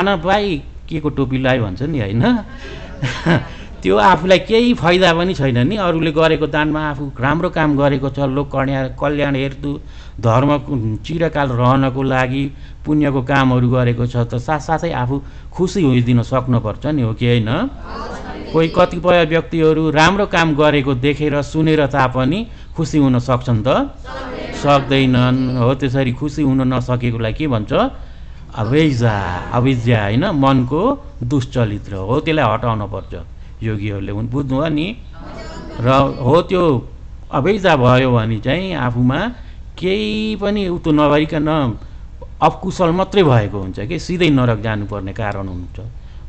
खाना बाई के को टोपी लायो भन्छ नि होइन त्यो आफूलाई केही फाइदा पनि छैन नि अरूले गरेको दानमा आफू राम्रो काम गरेको छ लोक कल्याण कल्याण हेर्दु धर्म चिरकाल रहनको लागि पुण्यको कामहरू गरेको छ त साथसाथै आफू खुसी हुइदिन सक्नुपर्छ नि हो कि होइन कोही कतिपय व्यक्तिहरू राम्रो काम गरेको देखेर सुनेर तापनि खुसी हुन सक्छन् त सक्दैनन् हो त्यसरी खुसी हुन नसकेकोलाई के भन्छ अवैजा अविज्या होइन मनको दुश्चलित्र हो त्यसलाई हटाउनु पर्छ योगीहरूले हुन् बुझ्नुभयो नि र हो त्यो अवैजा भयो भने चाहिँ आफूमा केही पनि उतो नभइकन अपकुशल मात्रै भएको हुन्छ कि सिधै नरक जानुपर्ने कारण हुन्छ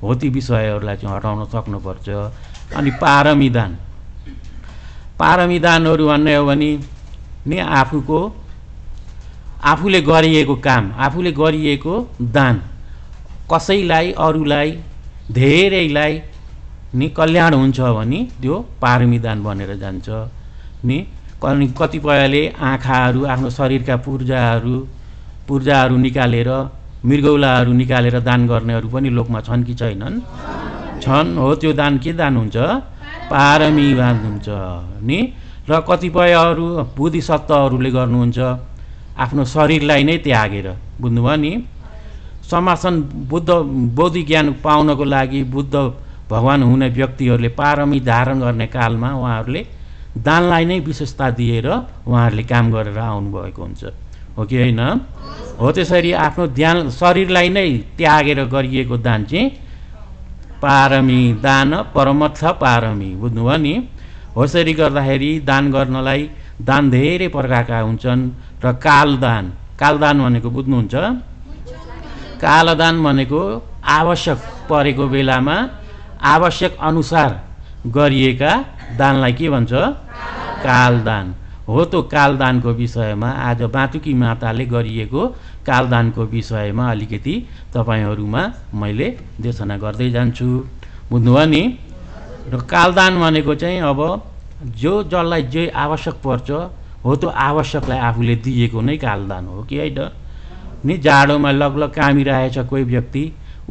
हो ती विषयहरूलाई चाहिँ हटाउन सक्नुपर्छ अनि पारमिदान पारमिदानहरू भन्ने हो भने नि आफूको आफूले गरिएको काम आफूले गरिएको दान कसैलाई अरूलाई धेरैलाई नि कल्याण हुन्छ भने त्यो पारमी दान बनेर जान्छ नि अनि कतिपयले आँखाहरू आफ्नो शरीरका पूर्जाहरू पूर्जाहरू निकालेर मृगौलाहरू निकालेर दान गर्नेहरू पनि लोकमा छन् कि छैनन् छन् हो त्यो दान के दान हुन्छ पारमी दान हुन्छ नि र कतिपयहरू बुद्धिसत्वहरूले गर्नुहुन्छ आफ्नो शरीरलाई नै त्यागेर बुझ्नुभयो नि समासन बुद्ध बौद्धिक ज्ञान पाउनको लागि बुद्ध भगवान् हुने व्यक्तिहरूले पारमी धारण गर्ने कालमा उहाँहरूले दानलाई नै विशेषता दिएर उहाँहरूले काम गरेर आउनुभएको हुन्छ हो कि होइन हो त्यसरी आफ्नो ध्यान शरीरलाई नै त्यागेर गरिएको दान चाहिँ पारमी दान परमर्थ पारमी बुझ्नुभयो नि हो यसरी गर्दाखेरि दान गर्नलाई दान धेरै प्रकारका हुन्छन् र कालदान कालदान भनेको बुझ्नुहुन्छ कालदान भनेको आवश्यक परेको बेलामा आवश्यक अनुसार गरिएका दानलाई के भन्छ कालदान हो त कालदानको विषयमा आज बाँचुकी माताले गरिएको कालदानको विषयमा अलिकति तपाईँहरूमा मैले देशना गर्दै जान्छु बुझ्नुभयो नि र कालदान भनेको चाहिँ अब जो जसलाई जे आवश्यक पर्छ हो त्यो आवश्यकलाई आफूले दिएको नै कालदान हो कि है होइन नि जाडोमा लगलग कामिरहेछ कोही व्यक्ति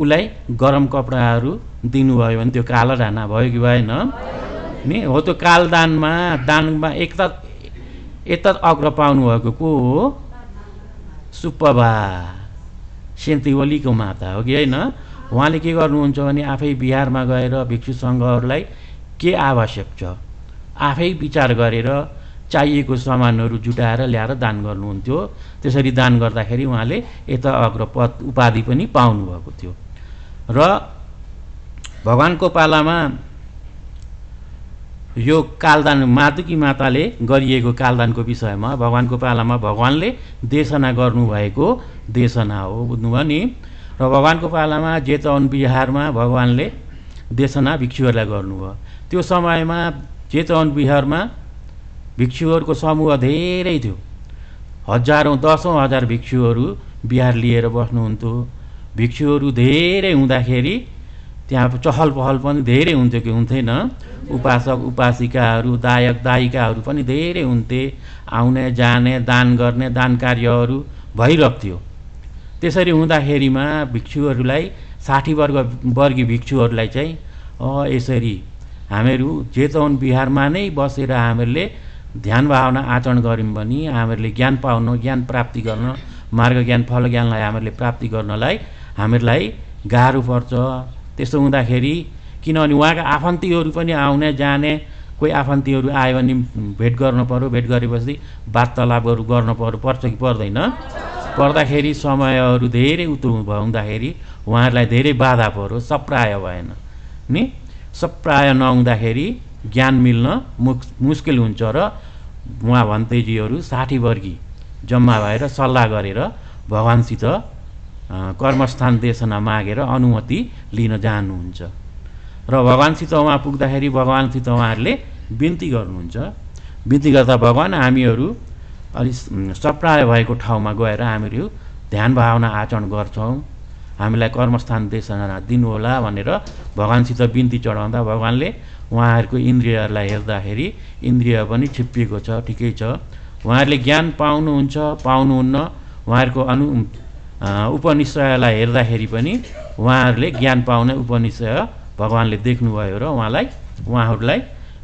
उसलाई गरम कपडाहरू दिनुभयो भने त्यो कालो ढाना भयो कि भएन नि हो त्यो कालदानमा दानमा एक त यता अग्र पाउनुभएको को हो सुप्पबा सेन्तीवलीको माता हो कि होइन उहाँले के गर्नुहुन्छ भने आफै बिहारमा गएर भिक्षु सङ्घहरूलाई के आवश्यक छ आफै विचार गरेर चाहिएको सामानहरू जुटाएर ल्याएर दान गर्नुहुन्थ्यो त्यसरी दान गर्दाखेरि उहाँले यता अग्रपद उपाधि पनि पाउनुभएको थियो र भगवान्को पालामा यो कालदान मातुकी माताले गरिएको कालदानको विषयमा भगवान्को पालामा भगवान्ले देशना गर्नुभएको देशना हो बुझ्नुभयो नि र भगवान्को पालामा जेतवन बिहारमा भगवान्ले देशना भिक्षुहरूलाई गर्नुभयो त्यो समयमा चेतवन बिहारमा भिक्षुहरूको समूह धेरै थियो हजारौँ दसौँ हजार भिक्षुहरू बिहार लिएर बस्नुहुन्थ्यो भिक्षुहरू धेरै हुँदाखेरि त्यहाँ चहल पहल पनि धेरै हुन्थ्यो कि हुन्थेन उपासक उपासिकाहरू दायक दायिकाहरू पनि धेरै हुन्थे आउने जाने दान गर्ने दान कार्यहरू भइरहेको त्यसरी हुँदाखेरिमा भिक्षुहरूलाई साठी वर्ग वर्गी भिक्षुहरूलाई चाहिँ यसरी हामीहरू चेतवन बिहारमा नै बसेर हामीहरूले ध्यान भावना आचरण गऱ्यौँ भने हामीहरूले ज्ञान पाउन ज्ञान प्राप्ति गर्न मार्ग ज्ञान फल ज्ञानलाई हामीहरूले प्राप्ति गर्नलाई हामीहरूलाई गाह्रो पर्छ त्यस्तो हुँदाखेरि किनभने उहाँका आफन्तीहरू पनि आउने जाने कोही आफन्तीहरू आयो भने भेट गर्नु पऱ्यो भेट गरेपछि वार्तालापहरू गर्नु पऱ्यो पर्छ कि पर्दैन पर्दाखेरि समयहरू धेरै उत्रु हुँदाखेरि उहाँहरूलाई धेरै बाधा पऱ्यो सप्राय भएन नि सप्राय नहुँदाखेरि ज्ञान मिल्न मुस्किल हुन्छ र उहाँ भन्तेजीहरू साठी वर्गी जम्मा भएर सल्लाह गरेर भगवान्सित कर्मस्थान देशना मागेर अनुमति लिन जानुहुन्छ र भगवान्सित उहाँ पुग्दाखेरि भगवान्सित उहाँहरूले बिन्ती गर्नुहुन्छ बिन्ती गर्दा भगवान् हामीहरू अलि सप्राय भएको ठाउँमा गएर हामीहरू ध्यान भावना आचरण गर्छौँ हामीलाई कर्मस्थान देशना दिनुहोला भनेर भगवान्सित बिन्ती चढाउँदा भगवान्ले उहाँहरूको इन्द्रियहरूलाई हेर्दाखेरि इन्द्रिय पनि छिप्पिएको छ ठिकै छ उहाँहरूले ज्ञान पाउनुहुन्छ पाउनुहुन्न उहाँहरूको अनु उपनिषयलाई हेर्दाखेरि पनि उहाँहरूले ज्ञान पाउने उपनिषय भगवान्ले देख्नुभयो र उहाँलाई उहाँहरूलाई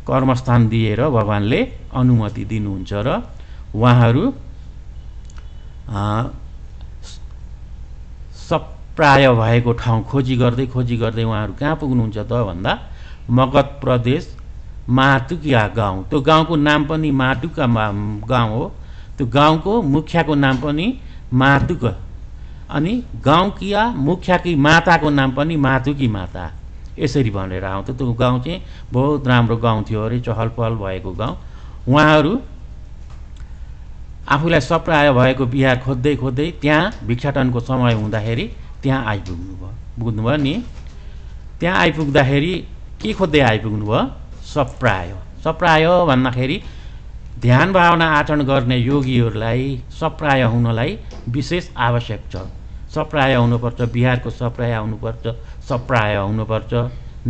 कर्मस्थान दिएर भगवान्ले अनुमति दिनुहुन्छ र उहाँहरू सप्राय भएको ठाउँ खोजी गर्दै खोजी गर्दै उहाँहरू कहाँ पुग्नुहुन्छ त भन्दा मगध प्रदेश माटुकिया गाउँ त्यो गाउँको नाम पनि माटुका गाउँ हो त्यो गाउँको मुखियाको नाम पनि मातुक अनि गाउँकिया मुखियाकी माताको नाम पनि मातुकी माता यसरी भनेर आउँथ्यो त्यो गाउँ चाहिँ बहुत राम्रो गाउँ थियो अरे चहल पहल भएको गाउँ उहाँहरू आफूलाई सप्राय भएको बिहा खोज्दै खोज्दै त्यहाँ भिक्षाटनको समय हुँदाखेरि त्यहाँ आइपुग्नु भयो बुझ्नुभयो नि त्यहाँ आइपुग्दाखेरि के खोज्दै आइपुग्नु भयो सप्रायो सप्रायो भन्दाखेरि ध्यान भावना आचरण गर्ने योगीहरूलाई सप्राय हुनलाई विशेष आवश्यक छ सप्राय हुनुपर्छ बिहारको सप्राय हुनुपर्छ सप्राय हुनुपर्छ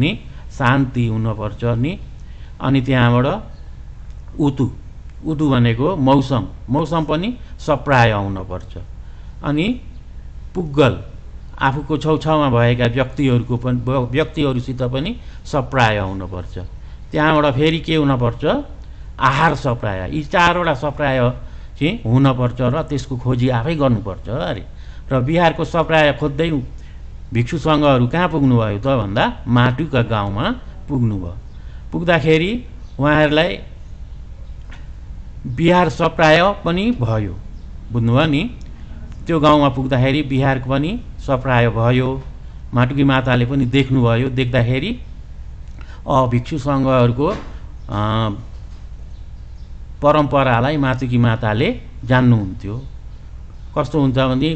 नि शान्ति हुनुपर्छ नि अनि त्यहाँबाट उतु उतु भनेको मौसम मौसम पनि सप्राय हुनुपर्छ अनि पुग्गल आफूको छेउछाउमा भएका व्यक्तिहरूको पनि व्यक्तिहरूसित पनि सप्राय हुनुपर्छ त्यहाँबाट फेरि के हुनपर्छ आहार सप्राय यी चारवटा सप्राय चाहिँ हुनपर्छ र त्यसको खोजी आफै गर्नुपर्छ अरे र बिहारको सप्राय खोज्दै भिक्षु सङ्घहरू कहाँ पुग्नुभयो त भन्दा माटुका गाउँमा पुग्नुभयो पुग्दाखेरि उहाँहरूलाई बिहार सप्राय पनि भयो बुझ्नुभयो नि त्यो गाउँमा पुग्दाखेरि बिहारको पनि सप्रायो भयो माटुकी माताले पनि देख्नुभयो देख्दाखेरि भिक्षु सङ्घहरूको परम्परालाई माटुकी माताले जान्नुहुन्थ्यो कस्तो हुन्छ भने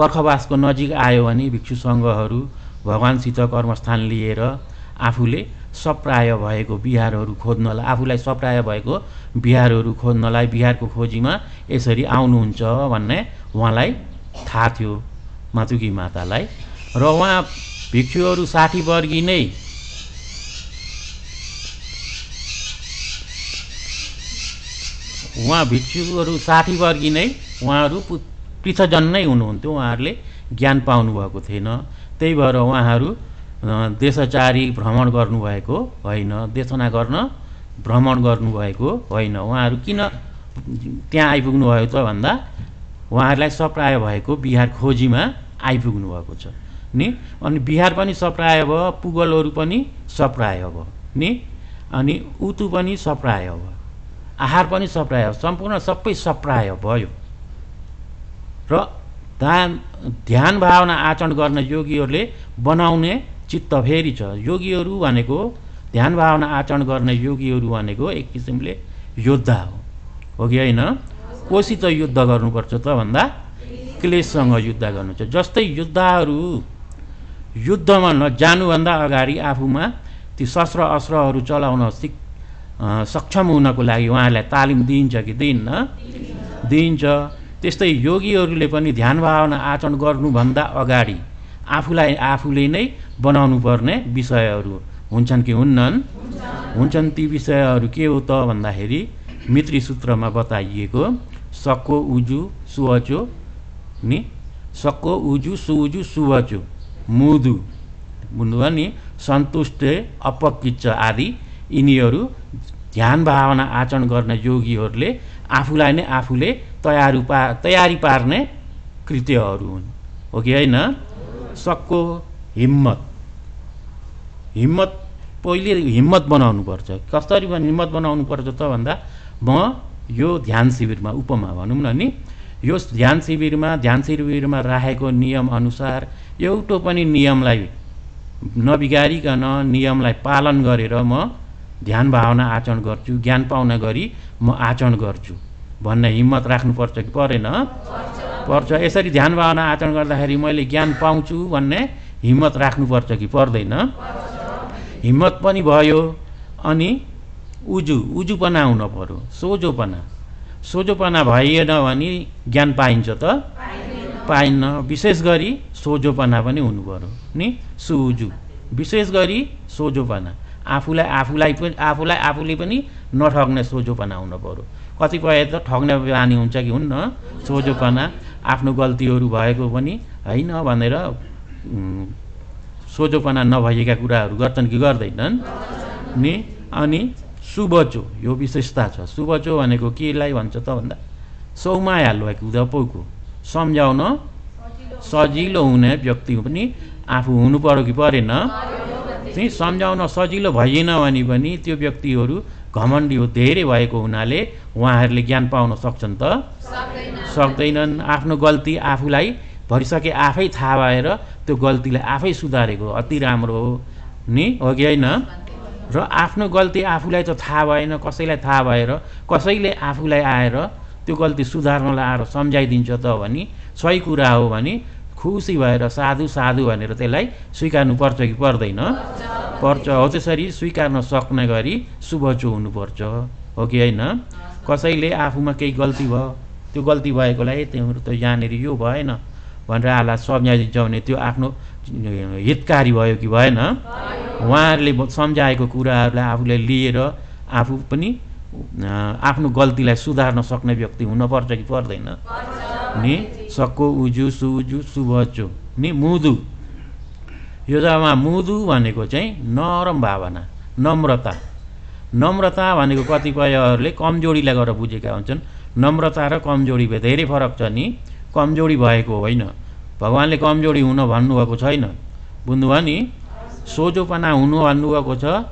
बर्खवासको नजिक आयो भने भिक्षु सङ्घहरू भगवान्सित कर्मस्थान लिएर आफूले सप्राय भएको बिहारहरू खोज्नलाई आफूलाई सप्राय भएको बिहारहरू खोज्नलाई बिहारको खोजीमा यसरी आउनुहुन्छ भन्ने उहाँलाई थाहा थियो मातुकी मातालाई र उहाँ भिक्षुहरू साठी वर्गी नै उहाँ भिक्षुहरू साठी वर्गी नै उहाँहरू पृथजन नै हुनुहुन्थ्यो उहाँहरूले ज्ञान पाउनुभएको थिएन त्यही भएर उहाँहरू देशचारी भ्रमण गर्नुभएको होइन देशना गर्न भ्रमण गर्नुभएको होइन उहाँहरू किन त्यहाँ आइपुग्नुभयो त भन्दा उहाँहरूलाई सप्राय भएको बिहार खोजीमा आइपुग्नु भएको छ नि अनि बिहार पनि सप्राय भयो पुगलहरू पनि सप्राय भयो नि अनि उतु पनि सप्राय भयो आहार पनि सप्राय भयो सम्पूर्ण सबै सप्राय भयो र ध्यान ध्यान भावना आचरण गर्न योगीहरूले बनाउने चित्त फेरि छ योगीहरू भनेको ध्यान भावना आचरण गर्ने योगीहरू भनेको एक किसिमले योद्धा हो हो कि होइन कोसित युद्ध गर्नुपर्छ त भन्दा क्लेससँग युद्ध गर्नुपर्छ जस्तै युद्धहरू युद्धमा नजानुभन्दा अगाडि आफूमा ती शस्त्र अस्त्रहरू चलाउन सिक सक्षम हुनको लागि उहाँहरूलाई तालिम दिइन्छ कि दिइन्न दिइन्छ त्यस्तै योगीहरूले पनि ध्यान भावना आचरण गर्नुभन्दा अगाडि आफूलाई आफूले नै बनाउनु पर्ने विषयहरू हुन्छन् कि हुन्नन् हुन्छन् ती विषयहरू के हो त भन्दाखेरि मित्री सूत्रमा बताइएको सक्को उजु suwacho नि सक्को उजु सुजु suwacho मुदु भन्नुभयो नि सन्तुष्ट अपकिच आदि यिनीहरू ध्यान भावना आचरण गर्ने योगीहरूले आफूलाई नै आफूले तयार पा तयारी पार्ने कृत्यहरू हुन् हो कि होइन सक्को हिम्मत हिम्मत पहिले हिम्मत बनाउनुपर्छ कसरी हिम्मत बनाउनुपर्छ त भन्दा म यो ध्यान शिविरमा उपमा भनौँ न नि यो ध्यान शिविरमा ध्यान शिविरमा राखेको अनुसार एउटो पनि नियमलाई नबिगारिकन नियमलाई पालन गरेर म ध्यान भावना आचरण गर्छु ज्ञान पाउन गरी म आचरण गर्छु भन्ने हिम्मत राख्नुपर्छ कि परेन पर्छ यसरी ध्यान भावना आचरण गर्दाखेरि मैले ज्ञान पाउँछु भन्ने हिम्मत राख्नुपर्छ कि पर्दैन हिम्मत पनि भयो अनि उजु उजुपना हुन पऱ्यो सोझोपना सोझोपना भइएन भने ज्ञान पाइन्छ त पाइन्न विशेष गरी सोझोपना पनि हुनु पऱ्यो नि सुजु विशेष गरी सोझोपना आफूलाई आफूलाई पनि आफूलाई आफूले पनि नठग्ने सोझोपना हुनु पऱ्यो कतिपय त ठग्ने बानी हुन्छ कि हुन्न सोझोपना आफ्नो गल्तीहरू भएको पनि होइन भनेर सोझोपना नभएका कुराहरू गर्छन् कि गर्दैनन् नि अनि सुबचो यो विशेषता छ सुबचो भनेको केलाई भन्छ त भन्दा सौमाया लुवाकुदपोको सम्झाउन सजिलो हुने व्यक्ति पनि आफू हुनु पऱ्यो कि परेन चाहिँ सम्झाउन सजिलो भइएन भने पनि त्यो व्यक्तिहरू घमण्डी हो धेरै भएको हुनाले उहाँहरूले ज्ञान पाउन सक्छन् त सक्दैनन् आफ्नो गल्ती आफूलाई भरिसके आफै थाहा भएर त्यो गल्तीलाई आफै सुधारेको अति राम्रो हो नि हो कि होइन र आफ्नो गल्ती आफूलाई त थाहा भएन कसैलाई थाहा भएर कसैले आफूलाई आएर त्यो गल्ती सुधार्नलाई आएर सम्झाइदिन्छ त भने सही कुरा हो भने खुसी भएर साधु साधु भनेर त्यसलाई पर्छ कि पर्दैन पर्छ हो त्यसरी स्विकार्न सक्ने गरी शुभचो हुनुपर्छ हो कि होइन कसैले आफूमा केही गल्ती भयो त्यो गल्ती भएकोलाई तिम्रो त यहाँनिर यो भएन भनेर आला सम्झाइदिन्छ भने त्यो आफ्नो हितकारी भयो कि भएन उहाँहरूले सम्झाएको कुराहरूलाई आफूले लिएर आफू पनि आफ्नो गल्तीलाई सुधार्न सक्ने व्यक्ति हुनुपर्छ कि पर्दैन नि सक्को उजु सुजु सुभजु नि मुदु यो जग्गामा मुदु भनेको चाहिँ नरम भावना नम्रता नम्रता भनेको कतिपयहरूले कमजोरीलाई गरेर बुझेका हुन्छन् नम्रता र कमजोरी धेरै फरक छ नि कमजोरी भएको होइन भगवान्ले कमजोरी हुन भन्नुभएको छैन बुझ्नुभयो नि सोझोपना हुनु भन्नुभएको छ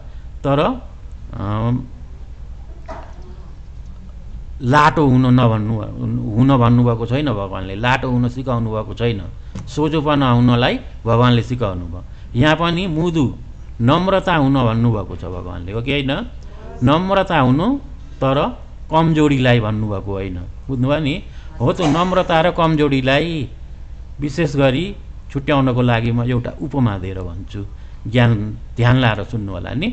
तर लाटो हुन नभन्नु हुन भन्नुभएको छैन भगवान्ले लाटो हुन सिकाउनु भएको छैन सोझोपना हुनलाई भगवान्ले सिकाउनु भयो यहाँ पनि मुदु नम्रता हुन भन्नुभएको छ भगवान्ले हो कि होइन नम्रता हुनु तर कमजोरीलाई भन्नुभएको होइन बुझ्नुभयो नि हो त नम्रता र कमजोरीलाई विशेष गरी छुट्याउनको लागि म एउटा उपमा दिएर भन्छु ज्ञान ध्यान लाएर सुन्नु होला नि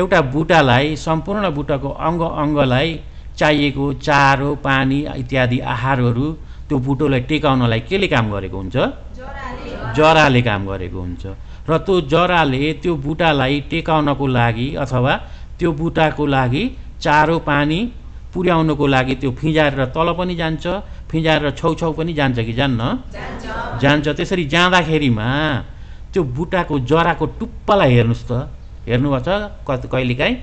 एउटा बुटालाई सम्पूर्ण बुटाको अङ्ग अङ्गलाई चाहिएको चारो पानी इत्यादि आहारहरू त्यो बुटोलाई टेकाउनलाई केले काम गरेको हुन्छ जराले काम गरेको हुन्छ र त्यो जराले त्यो बुटालाई टेकाउनको लागि अथवा त्यो बुटाको लागि चारो पानी पुर्याउनको लागि त्यो फिँजाएर तल पनि जान्छ फिँजाएर छेउछाउ पनि जान्छ कि जान्न जान्छ त्यसरी जाँदाखेरिमा त्यो बुटाको जराको टुप्पालाई हेर्नुहोस् त हेर्नुभएको छ कति कहिलेकाहीँ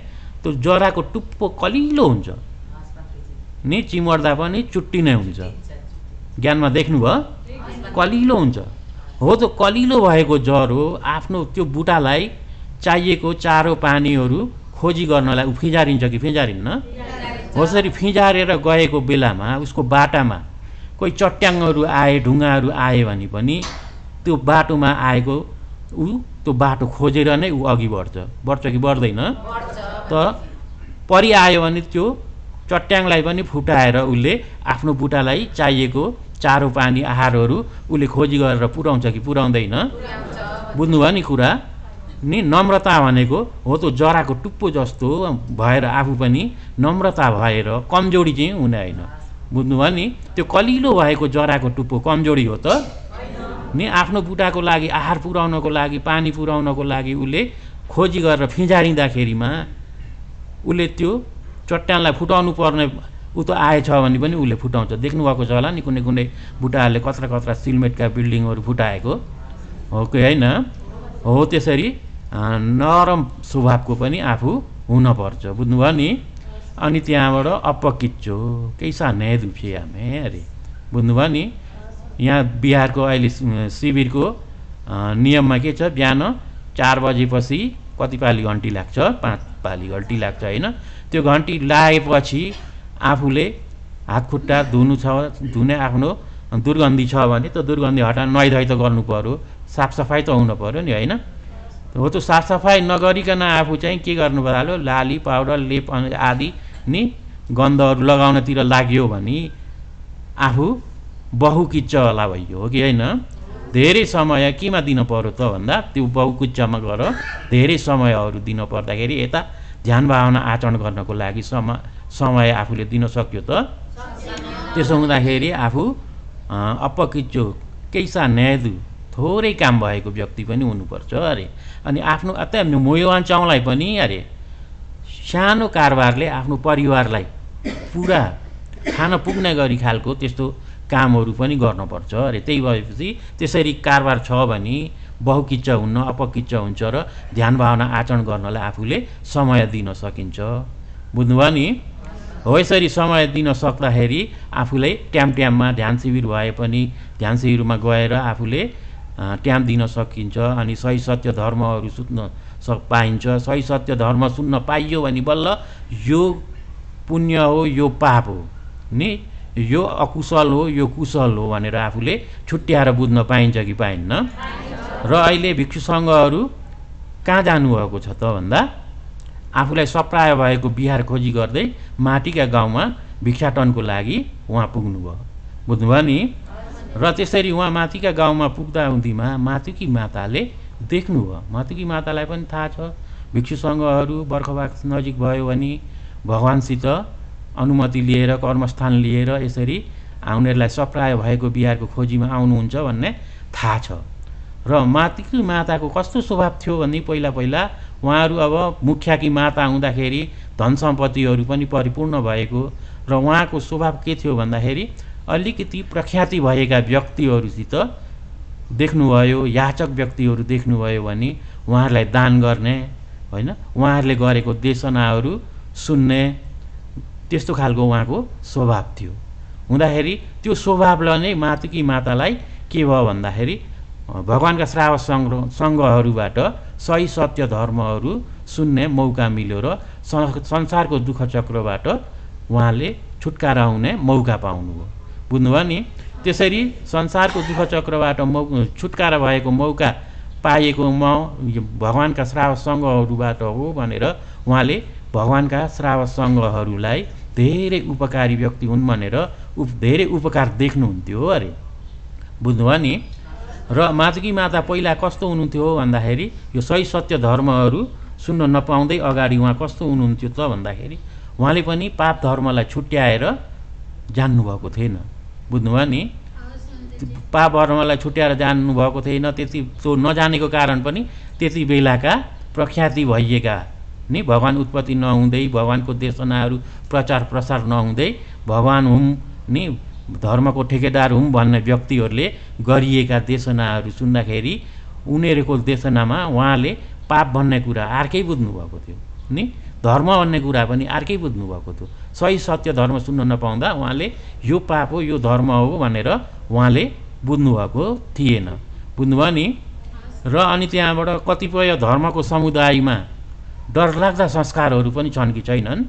त्यो जराको टुप्पो कलिलो हुन्छ नि चिमर्दा पनि चुट्टी नै हुन्छ ज्ञानमा देख्नुभयो कलिलो हुन्छ हो त्यो कलिलो भएको जरो आफ्नो त्यो बुटालाई चाहिएको चारो पानीहरू खोजी गर्नलाई ऊ फिजारिन्छ कि फिजारिन्न जसरी फिजारेर गएको बेलामा उसको बाटामा कोही चट्याङहरू आए ढुङ्गाहरू आयो भने पनि त्यो बाटोमा आएको ऊ त्यो बाटो खोजेर नै ऊ अघि बढ्छ बढ्छ कि बढ्दैन त परि आयो भने त्यो चट्याङलाई पनि फुटाएर उसले आफ्नो बुटालाई चाहिएको चारो पानी आहारहरू उसले खोजी गरेर पुऱ्याउँछ कि पुऱ्याउँदैन बुझ्नुभयो नि कुरा नि नम्रता भनेको हो त्यो जराको टुप्पो जस्तो भएर आफू पनि नम्रता भएर कमजोरी चाहिँ हुने होइन बुझ्नुभयो नि त्यो कलिलो भएको जराको टुप्पो कमजोरी हो त नि आफ्नो बुटाको लागि आहार पुर्याउनको लागि पानी पुर्याउनको लागि उसले खोजी गरेर फिँजारिँदाखेरिमा उसले त्यो चट्याङलाई फुटाउनु पर्ने ऊ त आएछ भने पनि उसले फुटाउँछ देख्नुभएको छ होला नि कुनै कुनै बुटाहरूले कत्रा कत्रा सिलमेटका बिल्डिङहरू फुटाएको हो कि होइन हो त्यसरी नरम स्वभावको पनि आफू हुनपर्छ बुझ्नुभयो नि अनि त्यहाँबाट अपकिच्चो केही नयाँ दुप्से हामी अरे बुझ्नुभयो नि यहाँ बिहारको अहिले शिविरको नियममा के छ बिहान चार बजेपछि कति पाली घन्टी लाग्छ पाँच पाली घन्टी लाग्छ होइन त्यो घन्टी लागेपछि आफूले हात खुट्टा धुनु छ धुने आफ्नो दुर्गन्धी छ भने त्यो दुर्गन्धी हटाउन नुहाइधुवाइ त गर्नु पऱ्यो साफसफाइ त हुनु पऱ्यो नि होइन हो त्यो साफसफाइ नगरिकन आफू चाहिँ के गर्नु पर्यो लाली पाउडर लेप आदि नि गन्धहरू लगाउनतिर लाग्यो भने आफू बहुकी होला भइयो हो कि होइन धेरै समय केमा दिन पर्यो त भन्दा त्यो बहुकुच्चमा गएर धेरै समयहरू दिन पर्दाखेरि यता ध्यान भावना आचरण गर्नको लागि सम समय आफूले दिन सक्यो त त्यसो हुँदाखेरि आफू अपकिच्चो कैसा न्यायदु थोरै काम भएको व्यक्ति पनि हुनुपर्छ अरे अनि आफ्नो अत्यन्त मोयवान चाउलाई पनि अरे सानो कारोबारले आफ्नो परिवारलाई पुरा खान पुग्ने गरी खालको त्यस्तो कामहरू पनि गर्नुपर्छ अरे त्यही भएपछि त्यसरी कारबार छ भने बहुकिच्च हुन्न अपकिच्च हुन्छ र ध्यान भावना आचरण गर्नलाई आफूले समय दिन सकिन्छ बुझ्नुभयो नि हो यसरी समय दिन सक्दाखेरि आफूलाई ट्याम ट्याममा ध्यान शिविर भए पनि ध्यान शिविरमा गएर आफूले ट्याम दिन सकिन्छ अनि सही सत्य धर्महरू सुत्न स पाइन्छ सही सत्य धर्म सुन्न पाइयो भने बल्ल यो पुण्य हो यो पाप हो नि यो अकुशल हो यो कुशल हो भनेर आफूले छुट्याएर बुझ्न पाइन्छ कि पाइन्न र अहिले भिक्षु सङ्घहरू कहाँ जानुभएको छ त भन्दा आफूलाई सप्राय भएको बिहार खोजी गर्दै माटीका गाउँमा भिक्षाटनको लागि उहाँ पुग्नुभयो बुझ्नुभयो नि र त्यसरी उहाँ माथिका गाउँमा पुग्दा हुँदीमा मातुकी माताले देख्नुभयो मातुकी मातालाई पनि थाहा छ भिक्षु सङ्घहरू बर्खबाग नजिक भयो भने भगवान्सित अनुमति लिएर कर्मस्थान लिएर यसरी उनीहरूलाई सप्राय भएको बिहारको खोजीमा आउनुहुन्छ भन्ने थाहा छ र मातृ माताको कस्तो स्वभाव थियो भने पहिला पहिला उहाँहरू अब मुख्याकी माता हुँदाखेरि धन सम्पत्तिहरू पनि परिपूर्ण भएको र उहाँको स्वभाव के थियो भन्दाखेरि अलिकति प्रख्याति भएका व्यक्तिहरूसित देख्नुभयो याचक व्यक्तिहरू देख्नुभयो भने उहाँहरूलाई दान गर्ने होइन उहाँहरूले गरेको देशनाहरू सुन्ने त्यस्तो खालको उहाँको स्वभाव थियो हुँदाखेरि त्यो स्वभावलाई नै मातुकी मातालाई के भयो भन्दाखेरि भगवान्का श्राव सङ्ग्रह सङ्घहरूबाट सही सत्य धर्महरू सुन्ने मौका मिल्यो र संसारको दुःख चक्रबाट उहाँले छुटकारा हुने मौका पाउनुभयो बुझ्नुभयो नि त्यसरी संसारको दुःख चक्रबाट मौ छुटकारा भएको मौका पाएको म भगवान्का श्राव सङ्घहरूबाट हो भनेर उहाँले भगवान्का श्राव सङ्घहरूलाई धेरै उपकारी व्यक्ति हुन् भनेर उप धेरै उपकार देख्नुहुन्थ्यो हो अरे बुझ्नुभयो नि र माझकी माता पहिला कस्तो हुनुहुन्थ्यो भन्दाखेरि यो सही सत्य धर्महरू सुन्न नपाउँदै अगाडि उहाँ कस्तो हुनुहुन्थ्यो त भन्दाखेरि उहाँले पनि पाप धर्मलाई छुट्याएर जान्नुभएको थिएन बुझ्नुभयो नि पाप धर्मलाई छुट्याएर जान्नुभएको थिएन त्यति त्यो नजानेको कारण पनि त्यति बेलाका प्रख्याति भइएका नि भगवान् उत्पत्ति नहुँदै भगवान्को देशनाहरू प्रचार प्रसार नहुँदै भगवान् हुँ नि धर्मको ठेकेदार हुँ भन्ने व्यक्तिहरूले गरिएका देशनाहरू सुन्दाखेरि उनीहरूको देशनामा उहाँले पाप भन्ने कुरा अर्कै बुझ्नुभएको थियो नि धर्म भन्ने कुरा पनि अर्कै बुझ्नुभएको थियो सही सत्य धर्म सुन्न नपाउँदा उहाँले यो पाप हो यो धर्म हो भनेर उहाँले बुझ्नुभएको थिएन बुझ्नुभयो नि र अनि त्यहाँबाट कतिपय धर्मको समुदायमा डरलाग्दा संस्कारहरू पनि छन् कि छैनन्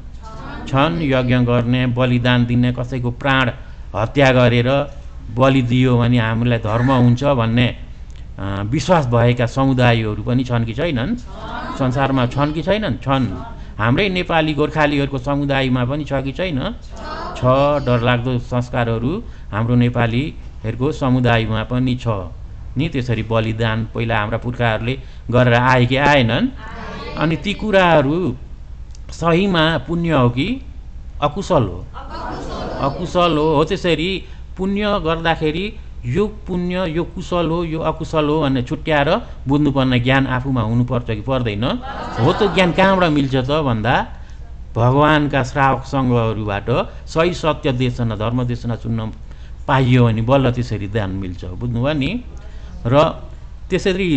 छन् यज्ञ गर्ने बलिदान दिने कसैको प्राण हत्या गरेर बलिदियो भने हामीलाई धर्म हुन्छ भन्ने विश्वास भएका समुदायहरू पनि छन् कि छैनन् संसारमा छन् कि छैनन् छन् हाम्रै नेपाली गोर्खालीहरूको समुदायमा पनि छ कि छैन छ डरलाग्दो संस्कारहरू हाम्रो नेपालीहरूको समुदायमा पनि छ नि त्यसरी बलिदान पहिला हाम्रा पुर्खाहरूले गरेर आए कि आएनन् अनि ती कुराहरू सहीमा पुण्य हो कि अकुशल हो अकुशल हो हो त्यसरी पुण्य गर्दाखेरि यो पुण्य यो कुशल हो यो अकुशल हो भनेर छुट्याएर बुझ्नुपर्ने ज्ञान आफूमा हुनुपर्छ कि पर्दैन हो त ज्ञान कहाँबाट मिल्छ त भन्दा भगवान्का श्रावक सङ्घहरूबाट सही सत्य देशना धर्म देशना सुन्न पाइयो भने बल्ल त्यसरी ध्यान मिल्छ बुझ्नुभयो नि र त्यसरी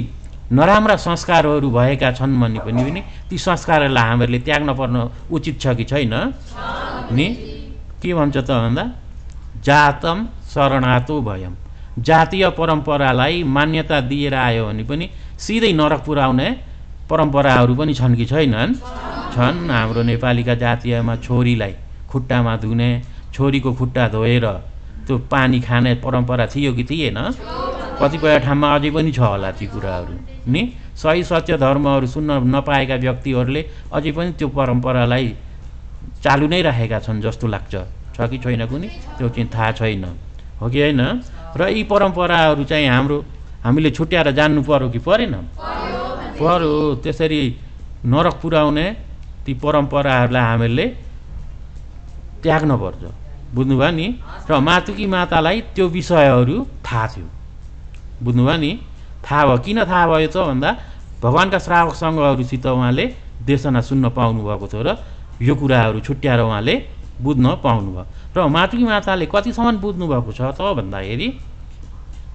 नराम्रा संस्कारहरू भएका छन् भने पनि ती संस्कारहरूलाई हामीहरूले त्याग्न पर्न उचित छ कि छैन नि के भन्छ त भन्दा जातम शरणातो भयम जातीय परम्परालाई मान्यता दिएर आयो भने पनि सिधै नरक पुर्याउने परम्पराहरू पनि छन् कि छैनन् छन् हाम्रो नेपालीका जातीयमा छोरीलाई खुट्टामा धुने छोरीको खुट्टा धोएर त्यो पानी खाने परम्परा थियो कि थिएन कतिपय ठाउँमा अझै पनि छ होला ती कुराहरू नि सही सत्य धर्महरू सुन्न नपाएका व्यक्तिहरूले अझै पनि त्यो परम्परालाई चालु नै राखेका छन् जस्तो लाग्छ छ कि छैन कुनै त्यो चाहिँ थाहा छैन हो कि होइन र यी परम्पराहरू चाहिँ हाम्रो हामीले छुट्याएर जान्नु पऱ्यो कि परेन पऱ्यो त्यसरी नरक पुर्याउने ती परम्पराहरूलाई हामीले त्याग्न पर्छ बुझ्नुभयो नि र मातुकी मातालाई त्यो विषयहरू थाहा थियो बुझ्नुभयो नि थाहा भयो किन थाहा भयो त भन्दा भगवान्का श्रावक सङ्घहरूसित उहाँले देशना सुन्न पाउनुभएको थियो र यो कुराहरू छुट्याएर उहाँले बुझ्न पाउनुभयो र माताले कतिसम्म बुझ्नुभएको छ त भन्दाखेरि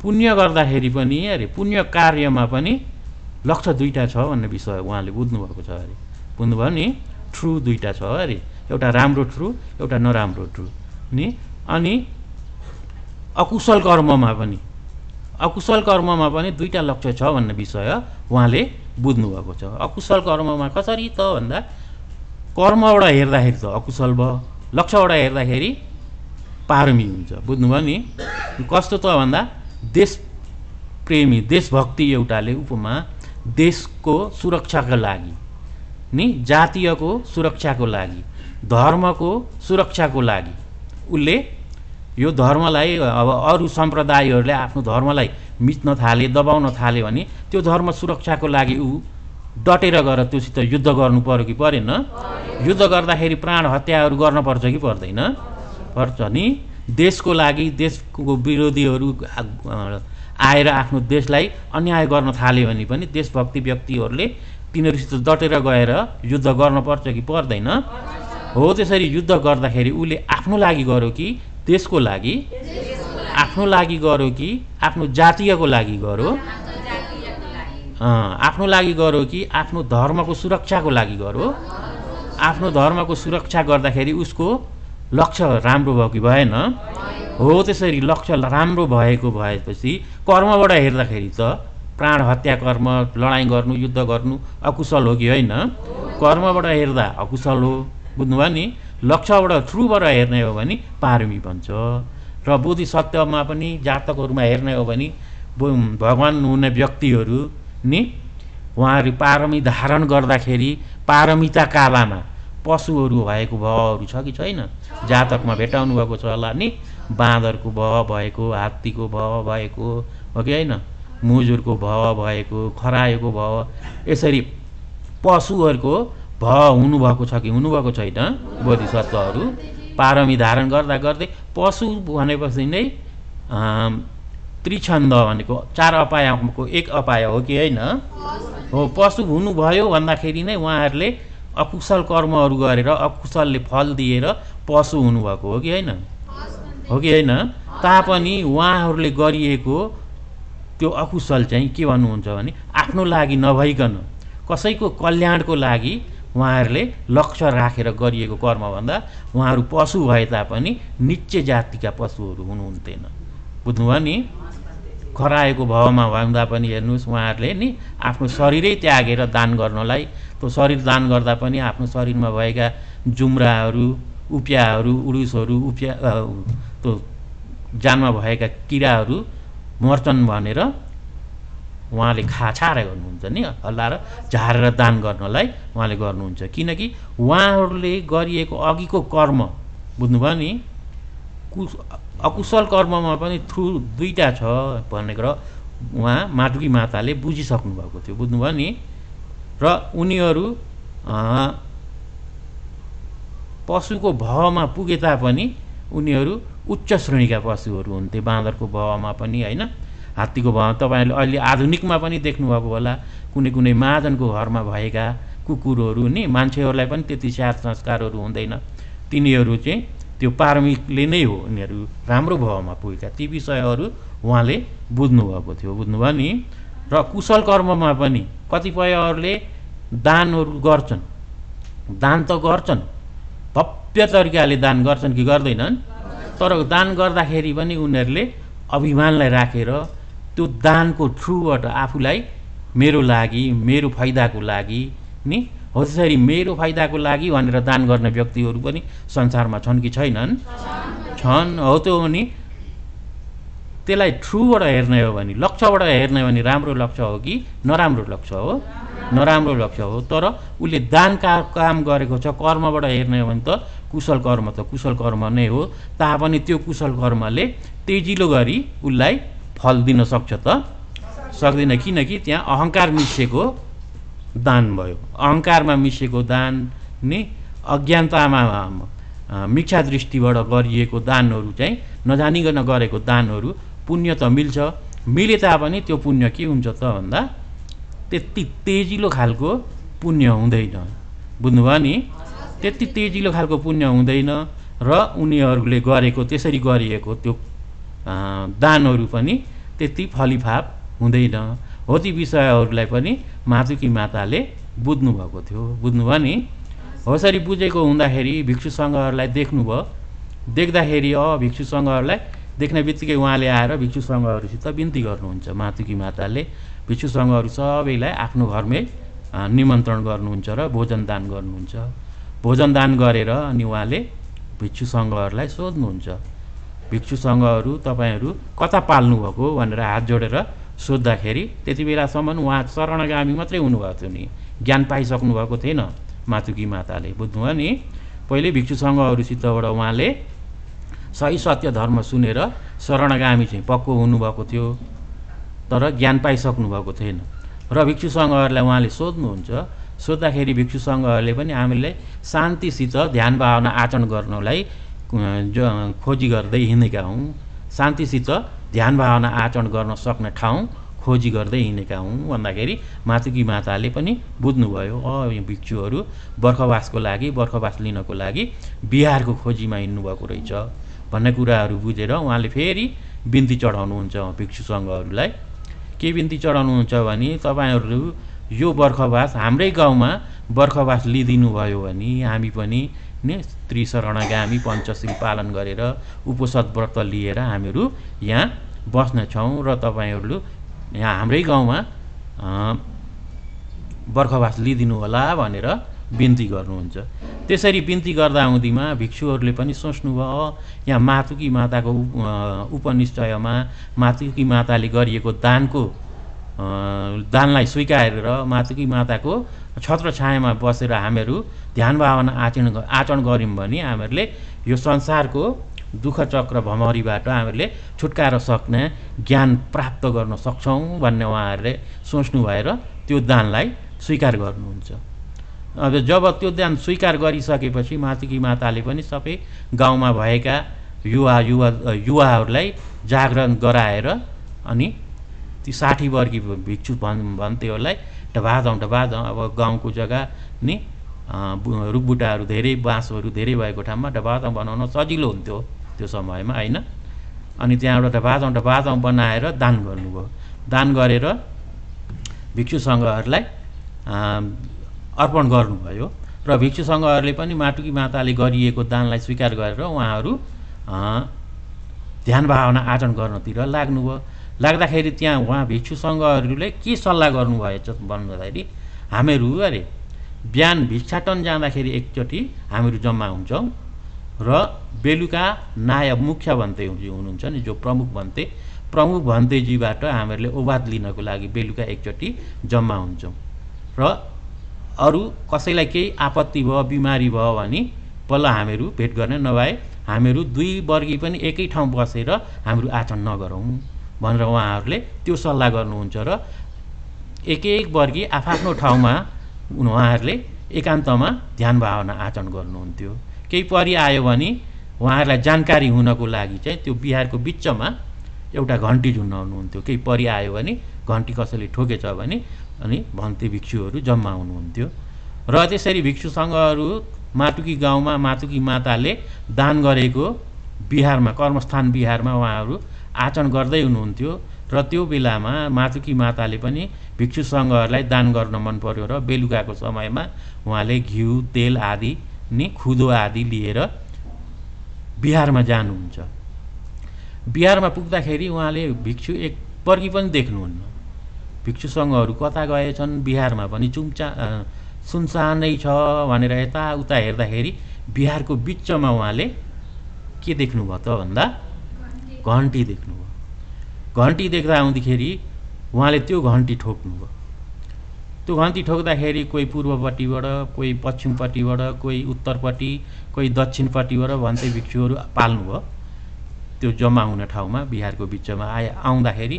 पुण्य गर्दाखेरि पनि अरे पुण्य कार्यमा पनि लक्ष्य दुईवटा छ भन्ने विषय उहाँले बुझ्नुभएको छ अरे बुझ्नुभयो नि थ्रु दुईवटा छ अरे एउटा राम्रो थ्रु एउटा नराम्रो ट्रु नि अनि अकुशल कर्ममा पनि अकुशल कर्ममा पनि दुईवटा लक्ष्य छ भन्ने विषय उहाँले बुझ्नुभएको छ अकुशल कर्ममा कसरी त भन्दा कर्मबाट हेर्दाखेरि त अकुशल भयो लक्ष्यबाट हेर्दाखेरि पारमी हुन्छ बुझ्नुभयो नि कस्तो त भन्दा देश प्रेमी देशभक्ति एउटाले उपमा देशको सुरक्षाको लागि नि जातीयको सुरक्षाको लागि धर्मको सुरक्षाको लागि उसले यो धर्मलाई अब अरू सम्प्रदायहरूले आफ्नो धर्मलाई मिच्न थाले दबाउन थाले भने त्यो धर्म सुरक्षाको लागि ऊ डटेर गएर त्योसित युद्ध गर्नु पऱ्यो कि परेन युद्ध गर्दाखेरि प्राण हत्याहरू गर्न पर्छ कि पर्दैन पर्छ नि देशको लागि देशको विरोधीहरू आएर आफ्नो देशलाई अन्याय गर्न थाल्यो भने पनि देशभक्ति व्यक्तिहरूले तिनीहरूसित डटेर गएर युद्ध गर्न पर्छ कि पर्दैन हो त्यसरी युद्ध गर्दाखेरि उसले आफ्नो लागि गर्यो कि देशको लागि आफ्नो लागि गरौँ कि आफ्नो जातीयको लागि गरौँ आफ्नो लागि गरौँ कि आफ्नो धर्मको सुरक्षाको लागि गरौँ आफ्नो धर्मको सुरक्षा गर्दाखेरि उसको लक्ष्य राम्रो भयो कि भएन हो त्यसरी लक्ष्य राम्रो भएको भएपछि कर्मबाट हेर्दाखेरि त प्राण हत्या कर्म लडाइँ गर्नु युद्ध गर्नु अकुशल हो कि होइन कर्मबाट हेर्दा अकुशल हो बुझ्नुभयो नि लक्ष्यबाट थ्रुबाट हेर्ने हो भने पारमी भन्छ र सत्यमा पनि जातकहरूमा हेर्ने हो भने भगवान् हुने व्यक्तिहरू नि उहाँहरू पारमी धारण गर्दाखेरि पारमिता कालामा पशुहरू भएको भहरू छ कि छैन जातकमा भेटाउनु भएको छ होला नि बाँदरको भ भएको हात्तीको भ भएको हो कि होइन मुजुरको भ भएको खरायोको भ यसरी पशुहरूको भ हुनुभएको छ कि हुनुभएको छैन बोधिसत्वहरू पारमी धारण गर्दा गर्दै पशु भनेपछि नै त्रिछन्द भनेको चार अपायको एक अपाय हो कि होइन हो पशु हुनुभयो भन्दाखेरि नै उहाँहरूले अकुशल कर्महरू गरेर अकुशलले फल दिएर पशु हुनुभएको हो कि होइन हो कि होइन तापनि उहाँहरूले गरिएको त्यो अकुशल चाहिँ के भन्नुहुन्छ भने आफ्नो लागि नभइकन कसैको कल्याणको लागि उहाँहरूले लक्ष्य राखेर गरिएको कर्मभन्दा उहाँहरू पशु भए तापनि निच्च जातिका पशुहरू हुनुहुन्थेन बुझ्नुभयो नि खराएको भावमा भन्दा पनि हेर्नुहोस् उहाँहरूले नि आफ्नो शरीरै त्यागेर दान गर्नलाई त्यो शरीर दान गर्दा पनि आफ्नो शरीरमा भएका जुम्राहरू उप्याहरू उडुसहरू उप्या त्यो जानमा भएका किराहरू मर्चन भनेर उहाँले खाछा गर्नुहुन्छ नि हल्ला र झारेर दान गर्नलाई उहाँले गर्नुहुन्छ किनकि उहाँहरूले गरिएको अघिको कर्म बुझ्नुभयो नि कु अकुशल कर्ममा पनि थ्रु दुईवटा छ भन्ने कुरा उहाँ माटुकी माताले बुझिसक्नु भएको थियो बुझ्नुभयो नि र उनीहरू पशुको भवमा पुगे तापनि उनीहरू उच्च श्रेणीका पशुहरू हुन्थे बाँदरको भवमा पनि होइन हात्तीको भवन तपाईँहरूले अहिले आधुनिकमा पनि देख्नुभएको होला कुनै कुनै महाजनको घरमा भएका कुकुरहरू नि मान्छेहरूलाई पनि त्यति स्याहार संस्कारहरू हुँदैन तिनीहरू चाहिँ त्यो पार्मिकले नै हो उनीहरू राम्रो भवमा पुगेका ती विषयहरू उहाँले बुझ्नुभएको थियो बुझ्नुभयो नि र कुशल कर्ममा पनि कतिपयहरूले दानहरू गर्छन् दान त गर्छन् भव्य तरिकाले दान गर्छन् कि गर्दैनन् तर दान गर्दाखेरि पनि उनीहरूले अभिमानलाई राखेर त्यो दानको थ्रुबाट आफूलाई मेरो लागि मेरो फाइदाको लागि नि हो त्यसरी मेरो फाइदाको लागि भनेर दान गर्ने व्यक्तिहरू पनि संसारमा छन् कि छैनन् छन् हो त्यो भने त्यसलाई थ्रुबाट हेर्ने हो भने लक्ष्यबाट हेर्ने हो भने राम्रो लक्ष्य हो कि नराम्रो लक्ष्य हो नराम्रो लक्ष्य हो तर उसले दान का, काम गरेको छ कर्मबाट हेर्ने हो भने त कुशल कर्म त कुशल कर्म नै हो तापनि त्यो कुशल कर्मले तेजिलो गरी उसलाई फल दिन सक्छ त सक्दैन किनकि त्यहाँ अहङ्कार मिसिएको दान भयो अहङ्कारमा मिसिएको दान नि अज्ञानतामा मिक्षा दृष्टिबाट गरिएको दानहरू चाहिँ नजानिकन गरेको दानहरू पुण्य त मिल्छ मिले तापनि त्यो पुण्य के हुन्छ त भन्दा त्यति तेजिलो खालको पुण्य हुँदैन बुझ्नुभयो नि त्यति तेजिलो खालको पुण्य हुँदैन र उनीहरूले गरेको त्यसरी गरिएको त्यो दानहरू पनि त्यति फलिफाप हुँदैन हो ती विषयहरूलाई पनि मातुकी माताले बुझ्नुभएको थियो बुझ्नुभयो नि होसरी बुझेको हुँदाखेरि भिक्षु सङ्घहरूलाई देख्नुभयो देख्दाखेरि अ भिक्षु सङ्घहरूलाई देख्ने बित्तिकै उहाँले आएर भिक्षु सङ्घहरूसित बिन्ती गर्नुहुन्छ मातुकी माताले भिक्षु सङ्घहरू सबैलाई आफ्नो घरमै निमन्त्रण गर्नुहुन्छ र भोजन दान गर्नुहुन्छ भोजन दान गरेर अनि उहाँले भिक्षु सङ्घहरूलाई सोध्नुहुन्छ भिक्षु भिक्षुसँगहरू तपाईँहरू कता पाल्नुभएको भनेर हात जोडेर सोद्धाखेरि त्यति बेलासम्म उहाँ शरणगामी मात्रै हुनुभएको थियो नि ज्ञान पाइसक्नु भएको थिएन मातुकी माताले बुझ्नुभयो नि पहिले भिक्षु भिक्षुसँगहरूसितबाट उहाँले सही सत्य धर्म सुनेर शरणगामी चाहिँ पक्को हुनुभएको थियो तर ज्ञान पाइसक्नु भएको थिएन र भिक्षु भिक्षुसँगहरूलाई उहाँले सोध्नुहुन्छ सोद्धाखेरि भिक्षुसँगहरूले पनि हामीलाई शान्तिसित ध्यान भावना आचरण गर्नलाई खोजी गर्दै हिँडेका हौँ शान्तिसित ध्यान भावना आचरण गर्न सक्ने ठाउँ खोजी गर्दै हिँडेका हौँ भन्दाखेरि मातुकी माताले पनि बुझ्नुभयो अ भिक्षुहरू बर्खवासको लागि बर्खवास लिनको लागि बिहारको खोजीमा हिँड्नुभएको रहेछ भन्ने कुराहरू बुझेर उहाँले फेरि बिन्ती चढाउनुहुन्छ भिक्षु सङ्घहरूलाई के बिन्ती चढाउनुहुन्छ भने तपाईँहरू यो बर्खवास हाम्रै गाउँमा बर्खवास लिइदिनु भयो भने हामी पनि त्रिशरणगामी पञ्चशील पालन गरेर उपसत व्रत लिएर हामीहरू यहाँ बस्नेछौँ र तपाईँहरू यहाँ हाम्रै गाउँमा बर्खवास लिइदिनु होला भनेर बिन्ती गर्नुहुन्छ त्यसरी बिन्ती गर्दा आउँदीमा भिक्षुहरूले पनि सोच्नुभयो यहाँ मातुकी माताको उपनिश्चयमा मातुकी माताले गरिएको दानको दानलाई स्वीकारेर मातुकी माताको छत्र छायामा बसेर हामीहरू ध्यान भावना आचरण आचरण गऱ्यौँ भने हामीहरूले यो संसारको दुःख चक्र भमरीबाट हामीहरूले छुटकाएर सक्ने ज्ञान प्राप्त गर्न सक्छौँ भन्ने उहाँहरूले सोच्नु भएर त्यो दानलाई स्वीकार गर्नुहुन्छ अब जब त्यो दान स्वीकार गरिसकेपछि मातृकी माताले पनि सबै गाउँमा भएका युवा युवा युवाहरूलाई जागरण गराएर अनि ती साठी वर्गी भिक्षु भन् भन्थ्योलाई ढबाधौँ ढबाधौँ अब गाउँको जग्गा नि रुखबुट्टाहरू धेरै बाँसहरू धेरै भएको ठाउँमा ढबाधौँ बनाउन सजिलो हुन्थ्यो त्यो समयमा होइन अनि त्यहाँबाट ढबाधौँ ढबाधौँ बनाएर दान गर्नुभयो दान गरेर भिक्षु सङ्घहरूलाई अर्पण गर्नुभयो र भिक्षु सङ्घहरूले पनि माटुकी माताले गरिएको दानलाई स्वीकार गरेर उहाँहरू ध्यान भावना आर्जन गर्नतिर लाग्नुभयो लाग्दाखेरि त्यहाँ उहाँ भिक्षुसँगहरूले के सल्लाह गर्नुभएछ भन्नुहुँदाखेरि हामीहरू अरे बिहान भिक्षाटन जाँदाखेरि एकचोटि हामीहरू जम्मा हुन्छौँ र बेलुका नाय मुख्य भन्तेजी हुनुहुन्छ नि जो प्रमुख भन्ते प्रमुख भन्तेजीबाट हामीहरूले ओवाद लिनको लागि बेलुका एकचोटि जम्मा हुन्छौँ र अरू कसैलाई केही आपत्ति भयो बिमारी भयो भने बल्ल हामीहरू भेट गर्ने नभए हामीहरू दुई वर्गी पनि एकै ठाउँ बसेर हामीहरू आचरण नगरौँ भनेर उहाँहरूले त्यो सल्लाह गर्नुहुन्छ र एक एक वर्गी आफ्नो ठाउँमा उहाँहरूले एकान्तमा ध्यान भावना आचरण गर्नुहुन्थ्यो केही परि आयो भने उहाँहरूलाई जानकारी हुनको लागि चाहिँ त्यो बिहारको बिचमा एउटा घन्टी झुन्डाउनुहुन्थ्यो केही परि आयो भने घन्टी कसैले ठोकेछ भने अनि भन्ते भिक्षुहरू जम्मा हुनुहुन्थ्यो र त्यसरी भिक्षु सङ्घहरू माटुकी गाउँमा माटुकी माताले दान गरेको बिहारमा कर्मस्थान बिहारमा उहाँहरू आचरण गर्दै हुनुहुन्थ्यो र त्यो बेलामा माचुकी माताले पनि भिक्षु सङ्घहरूलाई दान गर्न मन पर्यो र बेलुकाको समयमा उहाँले घिउ तेल आदि नि खुदो आदि लिएर बिहारमा जानुहुन्छ बिहारमा पुग्दाखेरि उहाँले भिक्षु एक पर्की पनि देख्नुहुन्न भिक्षु सङ्घहरू कता गएछन् बिहारमा पनि चुम्चा सुनसानै छ भनेर यताउता हेर्दाखेरि बिहारको बिचमा उहाँले के देख्नुभयो त भन्दा घन्टी देख्नुभयो घन्टी देख्दा आउँदाखेरि उहाँले त्यो घन्टी ठोक्नुभयो त्यो घन्टी ठोक्दाखेरि कोही पूर्वपट्टिबाट कोही पश्चिमपट्टिबाट कोही उत्तरपट्टि कोही दक्षिणपट्टिबाट भन्थे भिक्षुहरू पाल्नु भयो त्यो जम्मा हुने ठाउँमा बिहारको बिचमा आए आउँदाखेरि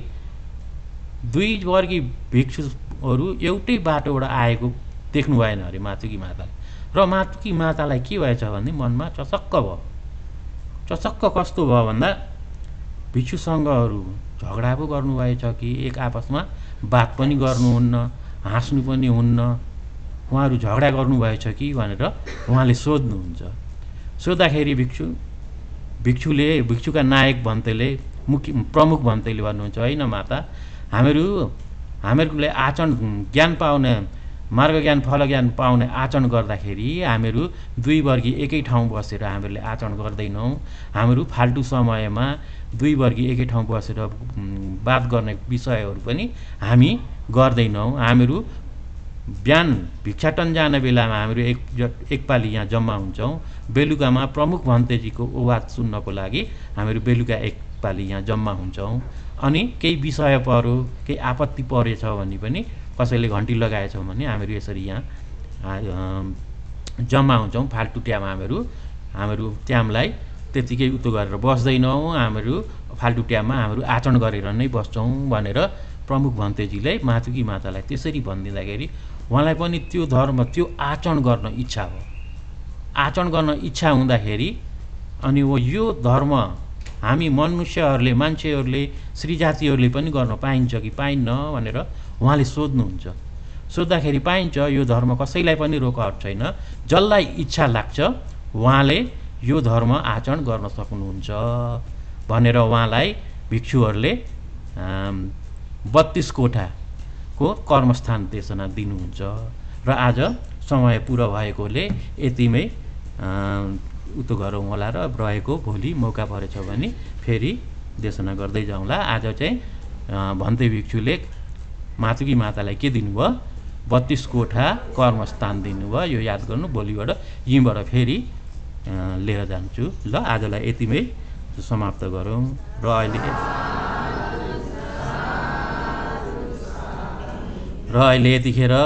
दुई वर्गी भिक्षुहरू एउटै बाटोबाट आएको देख्नु भएन अरे मातुकी माताले र मातुकी मातालाई के भएछ भने मनमा चचक्क भयो चचक्क कस्तो भयो भन्दा सङ्घहरू झगडा पो गर्नुभएछ कि एक आपसमा बात पनि गर्नुहुन्न हाँस्नु पनि हुन्न उहाँहरू झगडा गर्नुभएछ कि भनेर उहाँले सोध्नुहुन्छ सोद्धाखेरि भिक्षु भिक्षुले भिक्षुका नायक भन्तेले मुख्य प्रमुख भन्तेले भन्नुहुन्छ होइन माता हामीहरू हामीहरूले आचरण ज्ञान पाउने मार्ग ज्ञान फल ज्ञान पाउने आचरण गर्दाखेरि हामीहरू दुई वर्गी एकै ठाउँ बसेर हामीहरूले आचरण गर्दैनौँ हामीहरू फाल्टु समयमा दुई वर्गी एकै ठाउँ बसेर बात गर्ने विषयहरू पनि हामी गर्दैनौँ हामीहरू बिहान भिक्षाटन जाने बेलामा हामीहरू एक एकपालि यहाँ जम्मा हुन्छौँ बेलुकामा प्रमुख भन्तेजीको ओवाद सुन्नको लागि हामीहरू बेलुका एकपालि यहाँ जम्मा हुन्छौँ अनि केही विषय पऱ्यो केही आपत्ति परेछ भने पनि कसैले घन्टी लगाएछौँ भने हामीहरू यसरी यहाँ जम्मा हुन्छौँ फाल्टु ट्याम हामीहरू हामीहरू ट्यामलाई त्यतिकै उतो गरेर बस्दैनौँ हामीहरू फाल्टु ट्याबमा हामीहरू आचरण गरेर नै बस्छौँ भनेर प्रमुख भन्तेजीलाई मातुकी मातालाई त्यसरी भनिदिँदाखेरि उहाँलाई पनि त्यो धर्म त्यो आचरण गर्न इच्छा हो आचरण गर्न इच्छा हुँदाखेरि अनि यो धर्म हामी मनुष्यहरूले मान्छेहरूले श्री जातिहरूले पनि गर्न पाइन्छ कि पाइन्न भनेर उहाँले सोध्नुहुन्छ सोद्धाखेरि पाइन्छ यो धर्म कसैलाई पनि रोकहट छैन जसलाई इच्छा लाग्छ उहाँले यो धर्म आचरण गर्न सक्नुहुन्छ भनेर उहाँलाई भिक्षुहरूले बत्तिस कोठाको कर्मस्थान देशना दिनुहुन्छ र आज समय पुरा भएकोले यतिमै उतो गरौँ होला र रहेको भोलि मौका परेछ भने फेरि देशना गर्दै जाउँला आज चाहिँ भन्ते भिक्षुले मातुकी मातालाई के दिनुभयो बत्तिस कोठा कर्मस्थान दिनुभयो यो याद गर्नु भोलिबाट यहीँबाट फेरि लिएर जान्छु ल आजलाई यतिमै समाप्त गरौँ र अहिले र अहिले यतिखेर